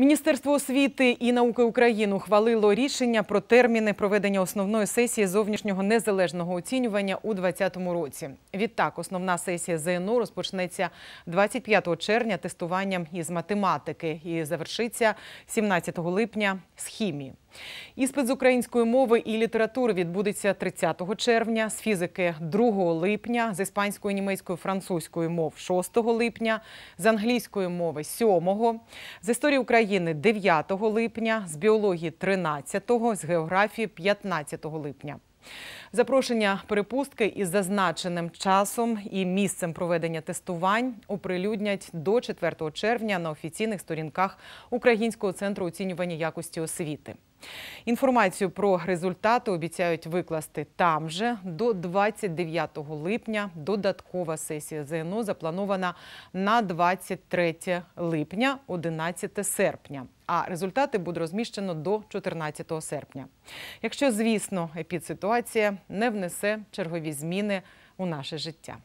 Міністерство освіти і науки України ухвалило рішення про терміни проведення основної сесії зовнішнього незалежного оцінювання у 2020 році. Відтак, основна сесія ЗНО розпочнеться 25 червня тестуванням із математики і завершиться 17 липня з хімії. Іспит з української мови і літератури відбудеться 30 червня, з фізики 2 липня, з іспанської, німецької, французької мов 6 липня, з англійської мови 7, з історії України 9 липня, з біології 13, з географії 15 липня. Запрошення перепустки із зазначеним часом і місцем проведення тестувань оприлюднять до 4 червня на офіційних сторінках Українського центру оцінювання якості освіти. Інформацію про результати обіцяють викласти там же до 29 липня. Додаткова сесія ЗНО запланована на 23 липня, 11 серпня. А результати буде розміщено до 14 серпня. Якщо, звісно, епідситуація не внесе чергові зміни у наше життя.